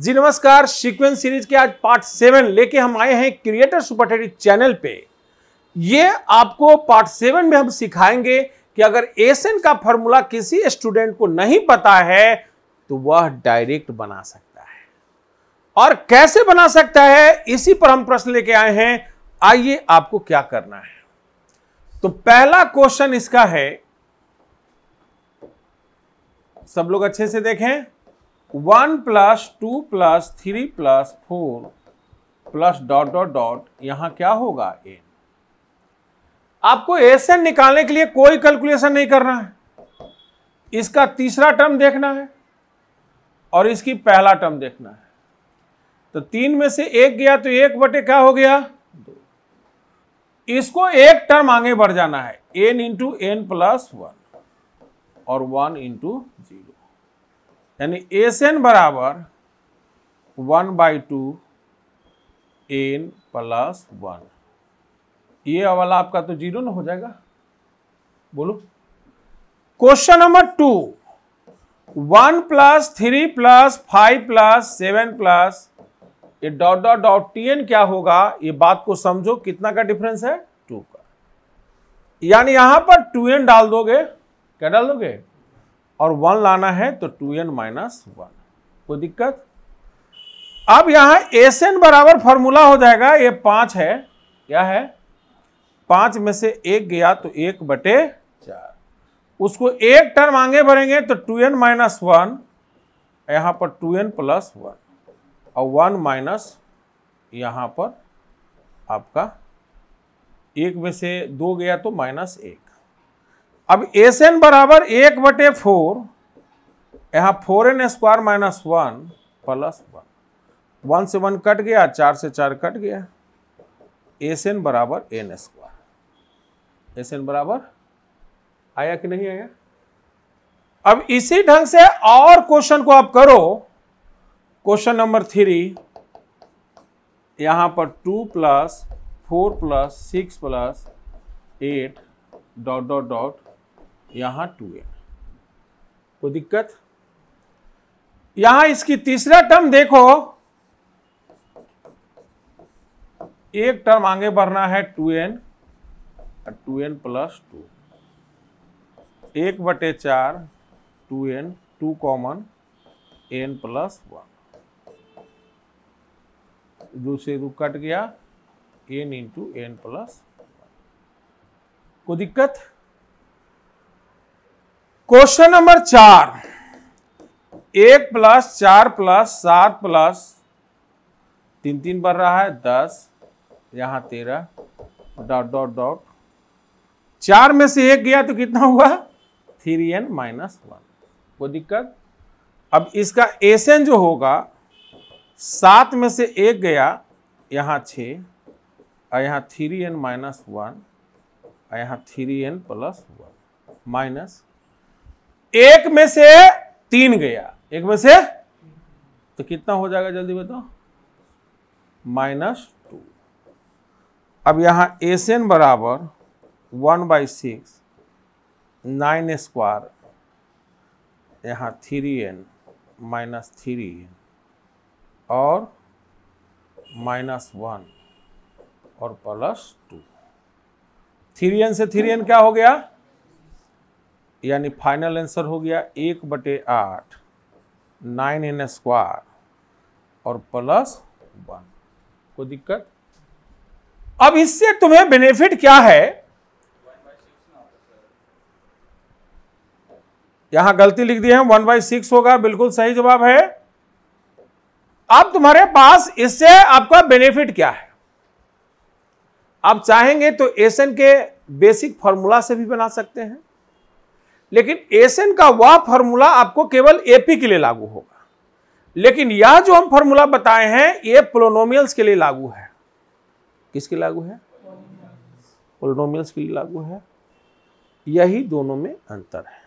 जी नमस्कार sequence series के आज पार्ट सेवन लेके हम आए हैं क्रिएटर सुपर टेडी चैनल पे ये आपको पार्ट सेवन में हम सिखाएंगे कि अगर एसएन का फॉर्मूला किसी स्टूडेंट को नहीं पता है तो वह डायरेक्ट बना सकता है और कैसे बना सकता है इसी पर हम प्रश्न लेके आए हैं आइए आपको क्या करना है तो पहला क्वेश्चन इसका है सब लोग अच्छे से देखें one plus two plus three plus four plus dot dot dot यहां क्या होगा एन आपको एसएन निकालने के लिए कोई कैलकुलेशन नहीं करना है इसका तीसरा टर्म देखना है और इसकी पहला टर्म देखना है तो तीन में से एक गया तो एक बटे क्या हो गया दो इसको एक टर्म आगे बढ़ जाना है n into n plus one और वन इंटू जीरो यानी एस एन बराबर one by two n plus one ये वाला आपका तो जीरो ना हो जाएगा बोलो question number two one plus three plus five plus seven plus ये dot dot dot T n क्या होगा ये बात को समझो कितना का डिफरेंस है टू का यानी यहां पर टू एन डाल दोगे क्या डाल दोगे और वन लाना है तो टू एन माइनस वन कोई दिक्कत अब यहां एस एन बराबर फॉर्मूला हो जाएगा ये पांच है क्या है पांच में से एक गया तो एक बटे चार उसको एक टर्म आगे बढ़ेंगे तो टू एन माइनस वन यहां पर टू एन प्लस वन और वन माइनस यहां पर आपका एक में से दो गया तो माइनस एक अब एस एन बराबर एक बटे फोर यहाँ four n square minus one plus one one से वन कट गया चार से चार कट गया एस एन बराबर एन स्क्वायर एस एन बराबर आया कि नहीं आया अब इसी ढंग से और क्वेश्चन को आप करो क्वेश्चन नंबर थ्री यहां पर two plus four plus six plus eight dot dot dot यहां टू एन कोई दिक्कत यहां इसकी तीसरा टर्म देखो एक टर्म आगे बढ़ना है टू एन और टू एन प्लस टू एक बटे चार two n two common n plus one दूसरे रूप कट गया एन इंटू एन प्लस कोई दिक्कत क्वेश्चन नंबर चार एक प्लस चार प्लस सात प्लस तीन तीन बढ़ रहा है दस यहाँ तेरह डॉट डॉट डॉट चार में से एक गया तो कितना हुआ थ्री एन माइनस वन कोई दिक्कत अब इसका एस एन जो होगा सात में से एक गया यहाँ छ और थ्री एन माइनस वन और यहाँ three n plus one minus एक में से तीन गया एक में से तो कितना हो जाएगा जल्दी बताओ माइनस टू अब यहां एस एन बराबर one by six nine square यहां three n minus three n और माइनस वन और प्लस टू थ्री एन से थ्री एन क्या हो गया यानी फाइनल आंसर हो गया एक बटे आठ नाइन एन स्क्वायर और प्लस वन कोई दिक्कत अब इससे तुम्हें बेनिफिट क्या है यहां गलती लिख दी है वन बाई सिक्स होगा बिल्कुल सही जवाब है अब तुम्हारे पास इससे आपका बेनिफिट क्या है आप चाहेंगे तो एसन के बेसिक फॉर्मूला से भी बना सकते हैं लेकिन एसएन का वह फॉर्मूला आपको केवल एपी के लिए लागू होगा लेकिन यह जो हम फॉर्मूला बताए हैं ये पोलोनोमियल्स के लिए लागू है किसके लागू है पोलोनोमियल्स के लिए लागू है यही दोनों में अंतर है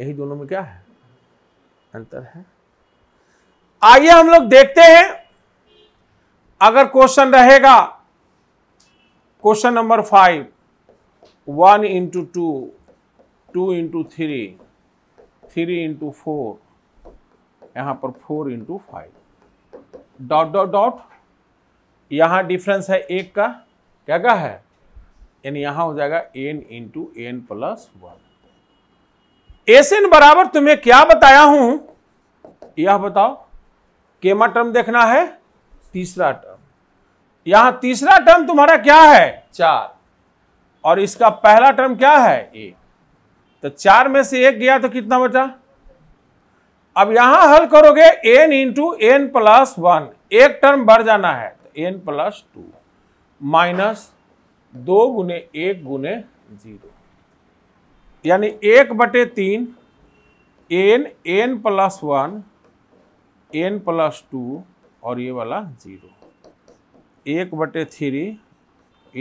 यही दोनों में क्या है अंतर है आइए हम लोग देखते हैं अगर क्वेश्चन रहेगा question number five one into two two into three three into four यहाँ पर four into five dot dot dot यहाँ डिफरेंस है एक का क्या का है यानी यहाँ हो जाएगा n into n plus one S n बराबर तुम्हें क्या बताया हूं यह बताओ केमा टर्म देखना है तीसरा टर्म यहां तीसरा टर्म तुम्हारा क्या है चार और इसका पहला टर्म क्या है एक तो चार में से एक गया तो कितना बचा अब यहां हल करोगे n into n plus one एक टर्म बढ़ जाना है तो एन प्लस टू माइनस दो गुने एक गुने जीरो यानी एक बटे तीन n n plus one n plus two और ये वाला जीरो एक बटे three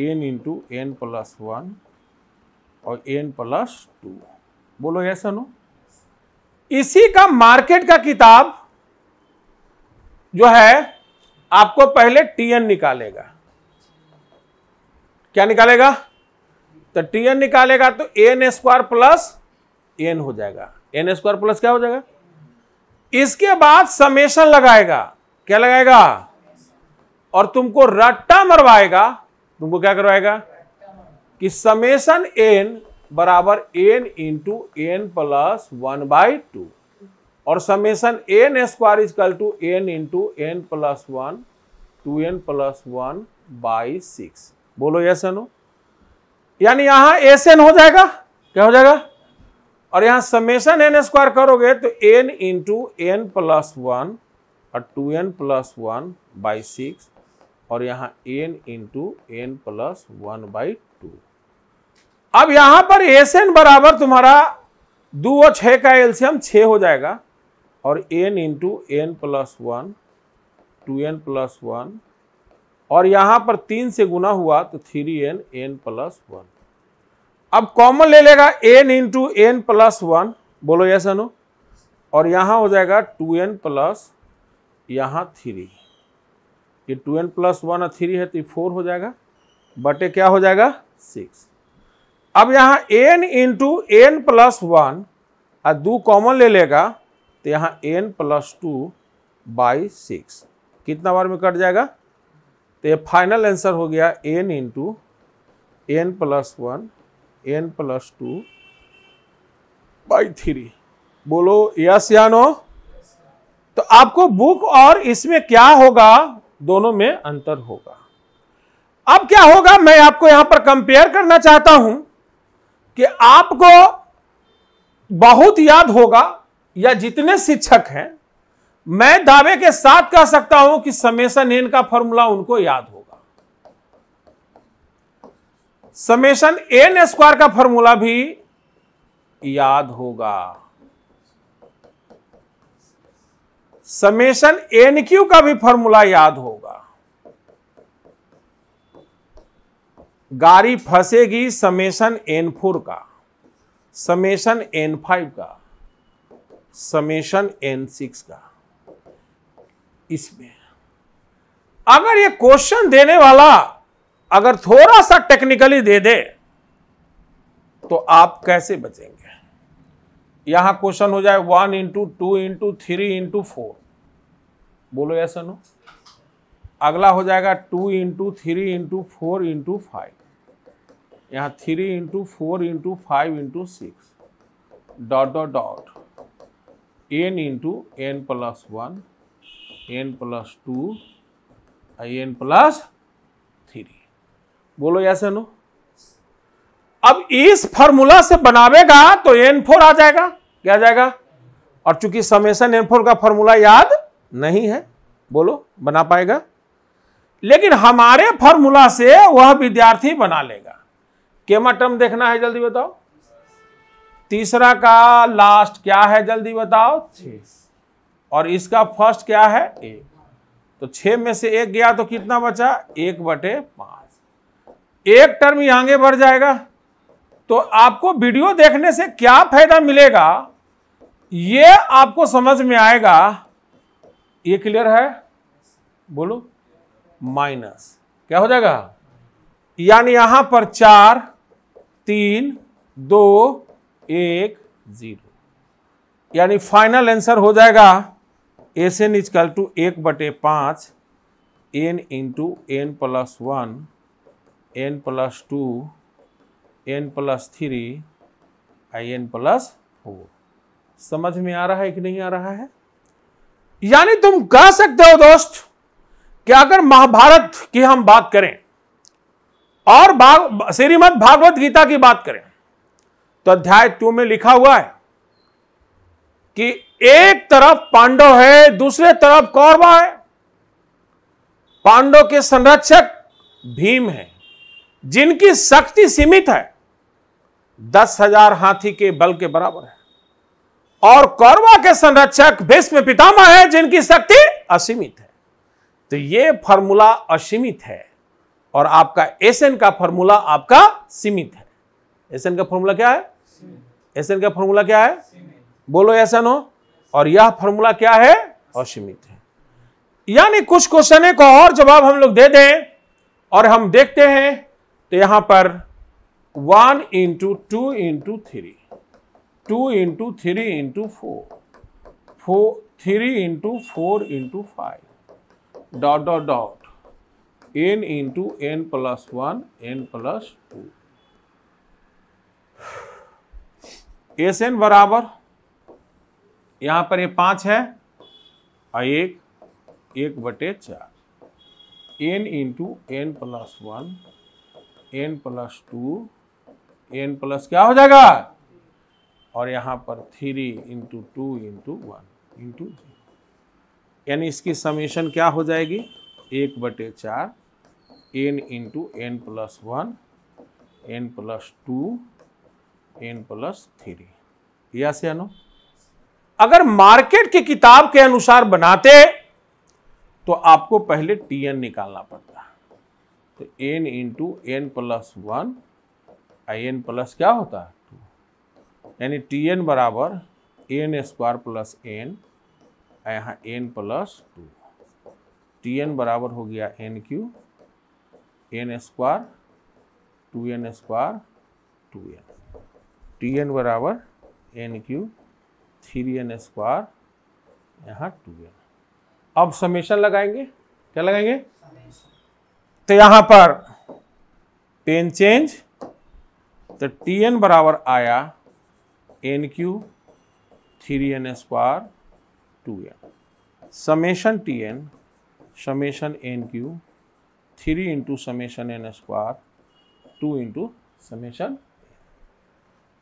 n into n plus one और एन प्लस टू बोलो यस सुनो इसी का मार्केट का किताब जो है आपको पहले टीएन निकालेगा क्या निकालेगा तो टीएन निकालेगा तो एन स्क्वायर प्लस एन हो जाएगा एन स्क्वायर प्लस क्या हो जाएगा इसके बाद समेशन लगाएगा क्या लगाएगा और तुमको रट्टा मरवाएगा तुमको क्या करवाएगा कि समेशन एन बराबर n into n plus one by two और summation n square equal to n into n plus one two n plus one by six बोलो यस एन यानी यहां एस एन हो जाएगा क्या हो जाएगा और यहां समेसन एन स्क्वायर करोगे तो n into n plus one और two n plus one by six और यहाँ n into n plus one by two अब यहां पर एस एन बराबर तुम्हारा दो और छः का एल्सियम छ हो जाएगा और n into n plus one two n plus one और यहाँ पर तीन से गुना हुआ तो three n n plus one अब कॉमन ले लेगा n into n plus one बोलो यस नो और यहाँ हो जाएगा टू एन प्लस यहाँ थ्री ये टू एन प्लस वन और थ्री है तो ये फोर हो जाएगा बटे क्या हो जाएगा सिक्स अब यहाँ n into n plus one और दो कॉमन ले लेगा तो यहाँ n plus two by six कितना बार में कट जाएगा तो ये फाइनल आंसर हो गया n into n plus one n plus two by three बोलो यस या नो तो आपको बुक और इसमें क्या होगा दोनों में अंतर होगा अब क्या होगा मैं आपको यहां पर कंपेयर करना चाहता हूं कि आपको बहुत याद होगा या जितने शिक्षक हैं मैं दावे के साथ कह सकता हूं कि समेशन एन का फॉर्मूला उनको याद होगा समेशन एन स्क्वायर का फॉर्मूला भी याद होगा समेशन एन क्यू का भी फॉर्मूला याद होगा गाड़ी फंसेगी समेशन एन फोर का समेशन एन फाइव का समेशन एन सिक्स का इसमें अगर ये क्वेश्चन देने वाला अगर थोड़ा सा टेक्निकली दे दे तो आप कैसे बचेंगे यहां क्वेश्चन हो जाए one into two into three into four बोलो या सुनो अगला हो जाएगा two into three into four into five यहाँ three into four into five into six dot dot dot n into n plus one n plus two n plus three बोलो yes no अब इस फॉर्मूला से बनावेगा तो N four आ जाएगा क्या आ जाएगा और चूंकि समेसन एन फोर का फॉर्मूला याद नहीं है बोलो बना पाएगा लेकिन हमारे फॉर्मूला से वह विद्यार्थी बना लेगा केमा टर्म देखना है जल्दी बताओ तीसरा का लास्ट क्या है जल्दी बताओ छ और इसका फर्स्ट क्या है एक तो छे में से एक गया तो कितना बचा एक बटे पांच एक टर्म ही आगे बढ़ जाएगा तो आपको वीडियो देखने से क्या फायदा मिलेगा ये आपको समझ में आएगा ये क्लियर है बोलो माइनस क्या हो जाएगा यानी यहां पर चार तीन दो एक जीरो यानी फाइनल आंसर हो जाएगा एस एन इजकल टू एक बटे पाँच n into n plus one n plus two n plus three आई एन प्लस फोर समझ में आ रहा है कि नहीं आ रहा है यानी तुम कह सकते हो दोस्त कि अगर महाभारत की हम बात करें और भाग श्रीमद भागवत गीता की बात करें तो अध्याय टू में लिखा हुआ है कि एक तरफ पांडव है दूसरे तरफ कौरवा है पांडव के संरक्षक भीम है जिनकी शक्ति सीमित है दस हजार हाथी के बल के बराबर है और कौरवा के संरक्षक भीष्म पितामह है जिनकी शक्ति असीमित है तो यह फॉर्मूला असीमित है और आपका एस एन का फॉर्मूला आपका सीमित है एस एन का फॉर्मूला क्या है एस एन का फॉर्मूला क्या है बोलो एस एन हो और यह फॉर्मूला क्या है असीमित है यानी कुछ क्वेश्चन को और जवाब हम लोग दे दें और हम देखते हैं तो यहां पर one into two into three two into three into four four three into four into five dot dot dot n into n plus one n plus two S n बराबर यहां पर ये पांच है और एक एक बटे चार n into n plus one n plus two n plus क्या हो जाएगा और यहां पर three into two into one into यानी इसकी समेशन क्या हो जाएगी एक बटे चार n into n plus one n plus two n plus three या से आनो अगर मार्केट की किताब के अनुसार बनाते तो आपको पहले टी एन निकालना पड़ता तो n into n plus one आई एन प्लस क्या होता है टू यानी टी एन बराबर एन स्क्वायर प्लस एन यहाँ n plus two T n बराबर हो गया n cube n square two n square two n T n बराबर n cube three n square यहाँ टू एन अब समेशन लगाएंगे क्या लगाएंगे तो यहाँ पर टेन चेंज तो टी एन बराबर आया n cube three n square two n summation T n summation n cube three into summation n square two into summation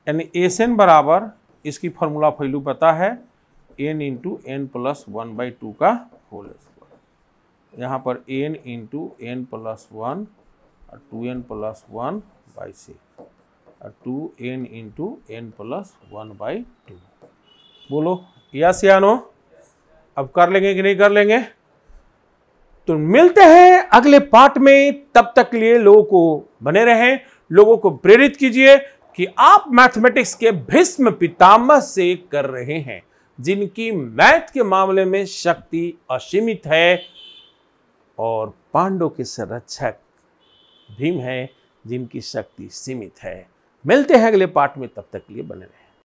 यानी एस एन बराबर इसकी फॉर्मूला फैलू पता है n into n plus one by two का whole square यहाँ पर n into n plus one और two n plus one by six और two n into n plus one by two बोलो यस या नो अब कर लेंगे कि नहीं कर लेंगे तो मिलते हैं अगले पार्ट में तब तक लिए लोगों को बने रहें लोगों को प्रेरित कीजिए कि आप मैथमेटिक्स के भीष्म पितामह से कर रहे हैं जिनकी मैथ के मामले में शक्ति असीमित है और पांडव के संरक्षक भीम है जिनकी शक्ति सीमित है मिलते हैं अगले पार्ट में तब तक लिए बने रहें